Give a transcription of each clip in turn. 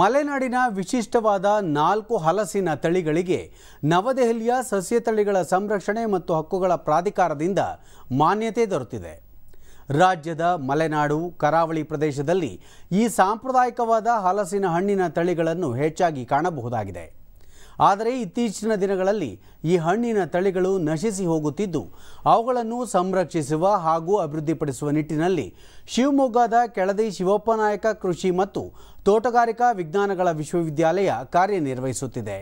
ಮಲೆನಾಡಿನ ವಿಶಿಷ್ಟವಾದ ನಾಲ್ಕು ಹಲಸಿನ ತಳಿಗಳಿಗೆ ನವದೆಹಲಿಯ ಸಸ್ಯ ತಳಿಗಳ ಸಂರಕ್ಷಣೆ ಮತ್ತು ಹಕ್ಕುಗಳ ಪ್ರಾಧಿಕಾರದಿಂದ ಮಾನ್ಯತೆ ದೊರೆತಿದೆ ರಾಜ್ಯದ ಮಲೆನಾಡು ಕರಾವಳಿ ಪ್ರದೇಶದಲ್ಲಿ ಈ ಸಾಂಪ್ರದಾಯಿಕವಾದ ಹಲಸಿನ ಹಣ್ಣಿನ ತಳಿಗಳನ್ನು ಹೆಚ್ಚಾಗಿ ಕಾಣಬಹುದಾಗಿದೆ ಆದರೆ ಇತ್ತೀಚಿನ ದಿನಗಳಲ್ಲಿ ಈ ಹಣ್ಣಿನ ತಳಿಗಳು ನಶಿಸಿ ಹೋಗುತ್ತಿದ್ದು ಅವುಗಳನ್ನು ಸಂರಕ್ಷಿಸುವ ಹಾಗೂ ಅಭಿವೃದ್ಧಿಪಡಿಸುವ ನಿಟ್ಟಿನಲ್ಲಿ ಶಿವಮೊಗ್ಗದ ಕೆಳದಿ ಶಿವೋಪನಾಯಕ ಕೃಷಿ ಮತ್ತು ತೋಟಗಾರಿಕಾ ವಿಜ್ಞಾನಗಳ ವಿಶ್ವವಿದ್ಯಾಲಯ ಕಾರ್ಯನಿರ್ವಹಿಸುತ್ತಿದೆ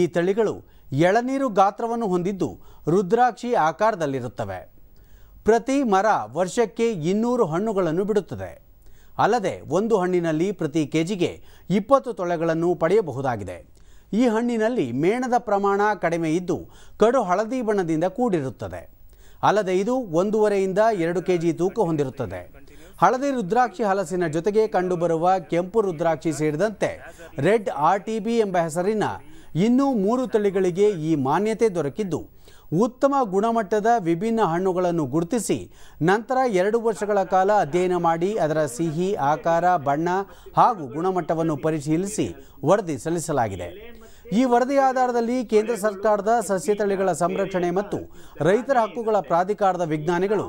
ಈ ತಳಿಗಳು ಎಳನೀರು ಗಾತ್ರವನ್ನು ಹೊಂದಿದ್ದು ರುದ್ರಾಕ್ಷಿ ಆಕಾರದಲ್ಲಿರುತ್ತವೆ ಪ್ರತಿ ಮರ ವರ್ಷಕ್ಕೆ ಇನ್ನೂರು ಹಣ್ಣುಗಳನ್ನು ಬಿಡುತ್ತದೆ ಅಲ್ಲದೆ ಒಂದು ಹಣ್ಣಿನಲ್ಲಿ ಪ್ರತಿ ಕೆಜಿಗೆ ಇಪ್ಪತ್ತು ತೊಳೆಗಳನ್ನು ಪಡೆಯಬಹುದಾಗಿದೆ ಈ ಹಣ್ಣಿನಲ್ಲಿ ಮೇಣದ ಪ್ರಮಾಣ ಕಡಿಮೆ ಇದ್ದು ಕಡು ಹಳದಿ ಬಣ್ಣದಿಂದ ಕೂಡಿರುತ್ತದೆ ಅಲ್ಲದೆ ಇದು ಒಂದೂವರೆಯಿಂದ ಎರಡು ಕೆ ಜಿ ತೂಕ ಹೊಂದಿರುತ್ತದೆ ಹಳದಿ ರುದ್ರಾಕ್ಷಿ ಹಲಸಿನ ಜೊತೆಗೆ ಕಂಡುಬರುವ ಕೆಂಪು ರುದ್ರಾಕ್ಷಿ ಸೇರಿದಂತೆ ರೆಡ್ ಆರ್ ಎಂಬ ಹೆಸರಿನ ಇನ್ನೂ ಮೂರು ತಳಿಗಳಿಗೆ ಈ ಮಾನ್ಯತೆ ದೊರಕಿದ್ದು ಉತ್ತಮ ಗುಣಮಟ್ಟದ ವಿಭಿನ್ನ ಹಣ್ಣುಗಳನ್ನು ಗುರುತಿಸಿ ನಂತರ ಎರಡು ವರ್ಷಗಳ ಕಾಲ ಅಧ್ಯಯನ ಮಾಡಿ ಅದರ ಸಿಹಿ ಆಕಾರ ಬಣ್ಣ ಹಾಗೂ ಗುಣಮಟ್ಟವನ್ನು ಪರಿಶೀಲಿಸಿ ವರದಿ ಸಲ್ಲಿಸಲಾಗಿದೆ ಈ ವರದಿ ಆಧಾರದಲ್ಲಿ ಕೇಂದ್ರ ಸರ್ಕಾರದ ಸಸ್ಯ ತಳಿಗಳ ಸಂರಕ್ಷಣೆ ಮತ್ತು ರೈತರ ಹಕ್ಕುಗಳ ಪ್ರಾಧಿಕಾರದ ವಿಜ್ಞಾನಿಗಳು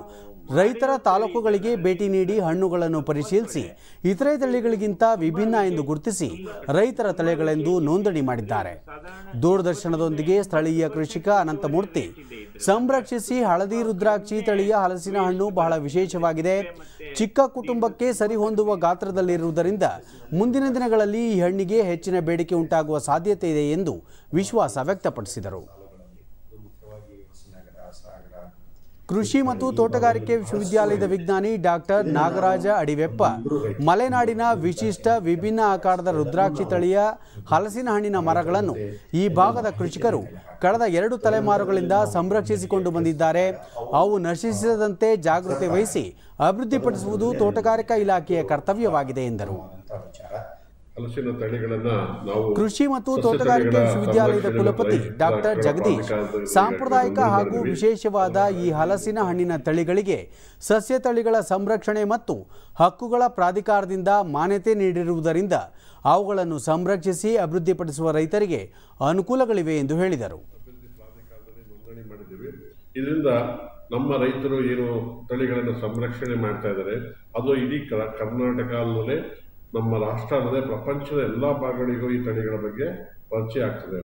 ರೈತರ ತಾಲೂಕುಗಳಿಗೆ ಭೇಟಿ ನೀಡಿ ಹಣ್ಣುಗಳನ್ನು ಪರಿಶೀಲಿಸಿ ಇತರೆ ತಳಿಗಳಿಗಿಂತ ವಿಭಿನ್ನ ಎಂದು ಗುರುತಿಸಿ ರೈತರ ತಳಿಗಳೆಂದು ನೋಂದಣಿ ಮಾಡಿದ್ದಾರೆ ದೂರದರ್ಶನದೊಂದಿಗೆ ಸ್ಥಳೀಯ ಕೃಷಿಕ ಅನಂತಮೂರ್ತಿ ಸಂರಕ್ಷಿಸಿ ಹಳದಿ ರುದ್ರಾಕ್ಷಿ ತಳಿಯ ಹಲಸಿನ ಹಣ್ಣು ಬಹಳ ವಿಶೇಷವಾಗಿದೆ ಚಿಕ್ಕ ಕುಟುಂಬಕ್ಕೆ ಸರಿಹೊಂದುವ ಗಾತ್ರದಲ್ಲಿರುವುದರಿಂದ ಮುಂದಿನ ದಿನಗಳಲ್ಲಿ ಈ ಹಣ್ಣಿಗೆ ಹೆಚ್ಚಿನ ಬೇಡಿಕೆ ಉಂಟಾಗುವ ಸಾಧ್ಯತೆ ಇದೆ ಎಂದು ವಿಶ್ವಾಸ ವ್ಯಕ್ತಪಡಿಸಿದರು ಕೃಷಿ ಮತ್ತು ತೋಟಗಾರಿಕೆ ವಿಶ್ವವಿದ್ಯಾಲಯದ ವಿಜ್ಞಾನಿ ಡಾಕ್ಟರ್ ನಾಗರಾಜ ಅಡಿವೆಪ್ಪ ಮಲೆನಾಡಿನ ವಿಶಿಷ್ಟ ವಿಭಿನ್ನ ಆಕಾರದ ರುದ್ರಾಕ್ಷಿ ತಳಿಯ ಹಲಸಿನ ಹಣ್ಣಿನ ಮರಗಳನ್ನು ಈ ಭಾಗದ ಕೃಷಿಕರು ಕಳೆದ ಎರಡು ತಲೆಮಾರುಗಳಿಂದ ಸಂರಕ್ಷಿಸಿಕೊಂಡು ಬಂದಿದ್ದಾರೆ ಅವು ನಶಿಸದಂತೆ ಜಾಗೃತಿ ವಹಿಸಿ ಅಭಿವೃದ್ಧಿಪಡಿಸುವುದು ತೋಟಗಾರಿಕಾ ಇಲಾಖೆಯ ಕರ್ತವ್ಯವಾಗಿದೆ ಎಂದರು ನಾವು ಕೃಷಿ ಮತ್ತು ತೋಟಗಾರಿಕೆ ವಿಶ್ವವಿದ್ಯಾಲಯದ ಕುಲಪತಿ ಡಾಕ್ಟರ್ ಜಗದೀಶ್ ಸಾಂಪ್ರದಾಯಿಕ ಹಾಗೂ ವಿಶೇಷವಾದ ಈ ಹಲಸಿನ ಹಣ್ಣಿನ ತಳಿಗಳಿಗೆ ಸಸ್ಯ ತಳಿಗಳ ಸಂರಕ್ಷಣೆ ಮತ್ತು ಹಕ್ಕುಗಳ ಪ್ರಾಧಿಕಾರದಿಂದ ಮಾನ್ಯತೆ ನೀಡಿರುವುದರಿಂದ ಅವುಗಳನ್ನು ಸಂರಕ್ಷಿಸಿ ಅಭಿವೃದ್ಧಿಪಡಿಸುವ ರೈತರಿಗೆ ಅನುಕೂಲಗಳಿವೆ ಎಂದು ಹೇಳಿದರು ಇದರಿಂದ ನಮ್ಮ ರೈತರು ಏನು ತಳಿಗಳನ್ನು ಸಂರಕ್ಷಣೆ ಮಾಡ್ತಾ ಇದ್ದಾರೆ ಅದು ಇಡೀ ಕರ್ನಾಟಕದಲ್ಲೇ ನಮ್ಮ ರಾಷ್ಟ್ರ ಅಲ್ಲದೆ ಪ್ರಪಂಚದ ಎಲ್ಲ ಭಾಗಗಳಿಗೂ ಈ ತಳಿಗಳ ಬಗ್ಗೆ ಪರಿಚಯ ಆಗ್ತದೆ